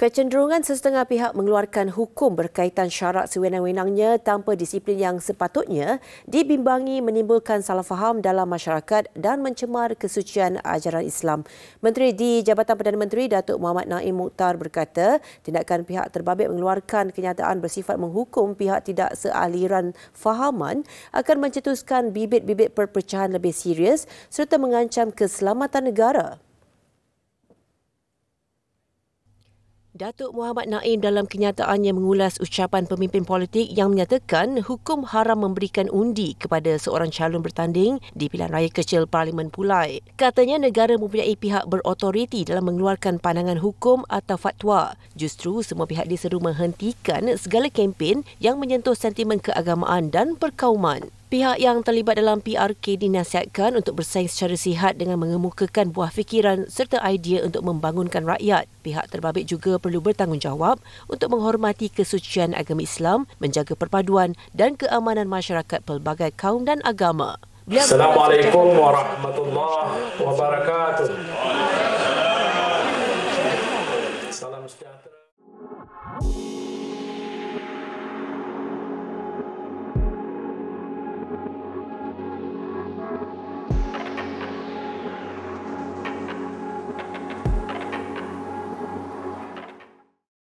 Kecenderungan sesetengah pihak mengeluarkan hukum berkaitan syarat sewenang-wenangnya tanpa disiplin yang sepatutnya dibimbangi menimbulkan salah faham dalam masyarakat dan mencemar kesucian ajaran Islam. Menteri di Jabatan Perdana Menteri Datuk Muhammad Naim Mukhtar berkata, tindakan pihak terbabit mengeluarkan kenyataan bersifat menghukum pihak tidak sealiran fahaman akan mencetuskan bibit-bibit perpecahan lebih serius serta mengancam keselamatan negara. Datuk Muhammad Naim dalam kenyataannya mengulas ucapan pemimpin politik yang menyatakan hukum haram memberikan undi kepada seorang calon bertanding di pilihan raya kecil Parlimen Pulai. Katanya negara mempunyai pihak berautoriti dalam mengeluarkan pandangan hukum atau fatwa. Justru semua pihak diseru menghentikan segala kempen yang menyentuh sentimen keagamaan dan perkauman. Pihak yang terlibat dalam PRK dinasihatkan untuk bersaing secara sihat dengan mengemukakan buah fikiran serta idea untuk membangunkan rakyat. Pihak terbabit juga perlu bertanggungjawab untuk menghormati kesucian agama Islam, menjaga perpaduan dan keamanan masyarakat pelbagai kaum dan agama. Beliau Assalamualaikum warahmatullahi wabarakatuh.